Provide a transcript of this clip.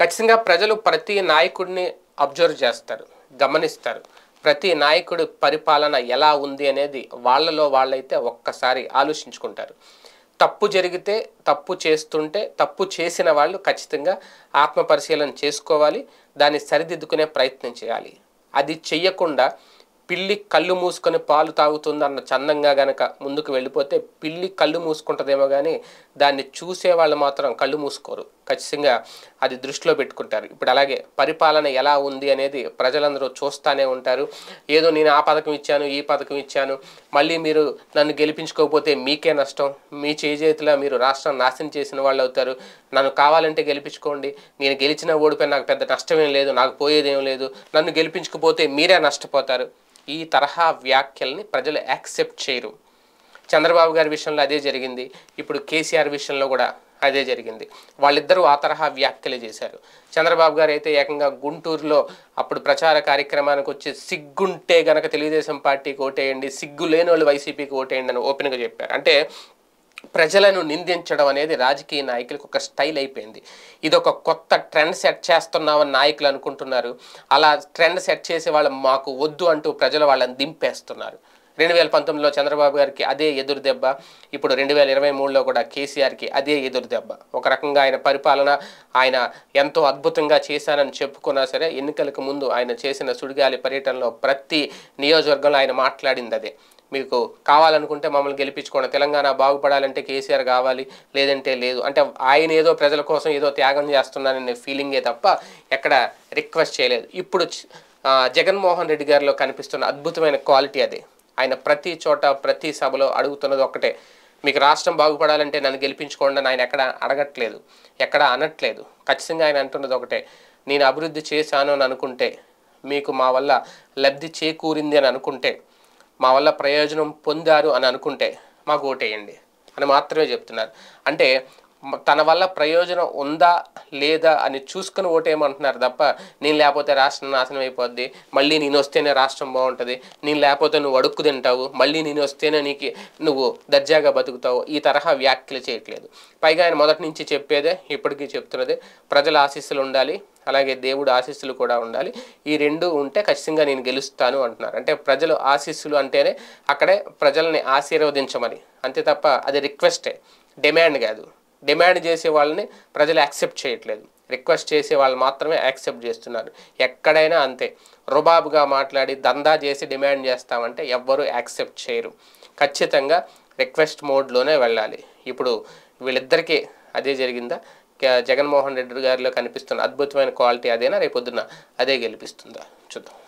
ఖచ్చితంగా ప్రజలు ప్రతి నాయకుడిని అబ్జర్వ్ చేస్తారు గమనిస్తారు ప్రతి నాయకుడి పరిపాలన ఎలా ఉంది అనేది వాళ్ళలో వాళ్ళైతే ఒక్కసారి ఆలోచించుకుంటారు తప్పు జరిగితే తప్పు చేస్తుంటే తప్పు చేసిన వాళ్ళు ఖచ్చితంగా ఆత్మపరిశీలన చేసుకోవాలి దాన్ని సరిదిద్దుకునే ప్రయత్నం చేయాలి అది చెయ్యకుండా పిల్లి కళ్ళు మూసుకొని పాలు తాగుతుందన్న చందంగా గనక ముందుకు వెళ్ళిపోతే పిల్లి కళ్ళు మూసుకుంటుందేమో కానీ దాన్ని చూసే వాళ్ళు మాత్రం కళ్ళు మూసుకోరు ఖచ్చితంగా అది దృష్టిలో పెట్టుకుంటారు ఇప్పుడు అలాగే పరిపాలన ఎలా ఉంది అనేది ప్రజలందరూ చూస్తూనే ఉంటారు ఏదో నేను ఆ పథకం ఇచ్చాను ఈ పథకం ఇచ్చాను మళ్ళీ మీరు నన్ను గెలిపించుకోకపోతే మీకే నష్టం మీ చేజేతిలో మీరు రాష్ట్రం నాశనం చేసిన వాళ్ళు అవుతారు నన్ను కావాలంటే గెలిపించుకోండి నేను గెలిచిన ఓడిపోయిన నాకు పెద్ద నష్టమేం లేదు నాకు పోయేదేం లేదు నన్ను గెలిపించకపోతే మీరే నష్టపోతారు ఈ తరహా వ్యాఖ్యల్ని ప్రజలు యాక్సెప్ట్ చేయరు చంద్రబాబు గారి విషయంలో అదే జరిగింది ఇప్పుడు కేసీఆర్ విషయంలో కూడా అదే జరిగింది వాళ్ళిద్దరూ ఆ తరహా వ్యాఖ్యలు చేశారు చంద్రబాబు గారు అయితే ఏకంగా గుంటూరులో అప్పుడు ప్రచార కార్యక్రమానికి వచ్చి సిగ్గుంటే గనక తెలుగుదేశం పార్టీకి ఓటేయండి సిగ్గు లేని వాళ్ళు వైసీపీకి ఓటేయండి అని ఓపెన్గా చెప్పారు అంటే ప్రజలను నిందించడం అనేది రాజకీయ నాయకులకు ఒక స్టైల్ అయిపోయింది ఇది ఒక కొత్త ట్రెండ్ సెట్ చేస్తున్నామని నాయకులు అనుకుంటున్నారు అలా ట్రెండ్ సెట్ చేసే వాళ్ళు మాకు వద్దు అంటూ ప్రజలు వాళ్ళని దింపేస్తున్నారు రెండు వేల పంతొమ్మిదిలో చంద్రబాబు గారికి అదే ఎదురు దెబ్బ ఇప్పుడు రెండు వేల ఇరవై మూడులో కూడా కేసీఆర్కి అదే ఎదురు దెబ్బ ఒక రకంగా ఆయన పరిపాలన ఆయన ఎంతో అద్భుతంగా చేశానని చెప్పుకున్నా సరే ఎన్నికలకు ముందు ఆయన చేసిన సుడిగాలి పర్యటనలో ప్రతి నియోజకవర్గంలో ఆయన మాట్లాడింది అదే మీకు కావాలనుకుంటే మమ్మల్ని గెలిపించుకోండి తెలంగాణ బాగుపడాలంటే కేసీఆర్ కావాలి లేదంటే లేదు అంటే ఆయన ఏదో ప్రజల కోసం ఏదో త్యాగం చేస్తున్నాననే ఫీలింగే తప్ప ఎక్కడ రిక్వెస్ట్ చేయలేదు ఇప్పుడు జగన్మోహన్ రెడ్డి గారిలో కనిపిస్తున్న అద్భుతమైన క్వాలిటీ అది ఆయన ప్రతి చోట ప్రతి సభలో అడుగుతున్నది ఒకటే మీకు రాష్ట్రం బాగుపడాలంటే నన్ను గెలిపించుకోండి ఆయన ఎక్కడ అడగట్లేదు ఎక్కడ అనట్లేదు ఖచ్చితంగా ఆయన అంటున్నది ఒకటే నేను అభివృద్ధి చేశాను అని అనుకుంటే మీకు మా వల్ల లబ్ధి చేకూరింది అని అనుకుంటే మా వల్ల ప్రయోజనం పొందారు అని అనుకుంటే మాకు ఓటేయండి అని మాత్రమే చెప్తున్నారు అంటే తన వల్ల ప్రయోజనం ఉందా లేదా అని చూసుకుని ఓటేయమంటున్నారు తప్ప నేను లేకపోతే రాష్ట్రం నాశనం అయిపోద్ది మళ్ళీ నేను వస్తేనే రాష్ట్రం బాగుంటుంది నేను లేకపోతే నువ్వు అడుక్కు తింటావు మళ్ళీ నేను వస్తేనే నీకు నువ్వు దర్జాగా బతుకుతావు ఈ తరహా వ్యాఖ్యలు చేయట్లేదు పైగా ఆయన మొదటి నుంచి చెప్పేదే ఇప్పటికీ చెప్తున్నదే ప్రజల ఆశీస్సులు ఉండాలి అలాగే దేవుడు ఆశీస్సులు కూడా ఉండాలి ఈ రెండు ఉంటే ఖచ్చితంగా నేను గెలుస్తాను అంటున్నారు అంటే ప్రజలు ఆశీస్సులు అంటేనే అక్కడే ప్రజల్ని ఆశీర్వదించమని అంతే తప్ప అది రిక్వెస్టే డిమాండ్ కాదు డిమాండ్ చేసే వాళ్ళని ప్రజలు యాక్సెప్ట్ చేయట్లేదు రిక్వెస్ట్ చేసే వాళ్ళు మాత్రమే యాక్సెప్ట్ చేస్తున్నారు ఎక్కడైనా అంతే రుబాబుగా మాట్లాడి దందా చేసి డిమాండ్ చేస్తామంటే ఎవ్వరూ యాక్సెప్ట్ చేయరు ఖచ్చితంగా రిక్వెస్ట్ మోడ్లోనే వెళ్ళాలి ఇప్పుడు వీళ్ళిద్దరికీ అదే జరిగిందా జగన్మోహన్ రెడ్డి గారిలో కనిపిస్తున్న అద్భుతమైన క్వాలిటీ అదేనా రేపొద్దున అదే గెలిపిస్తుందా చూద్దాం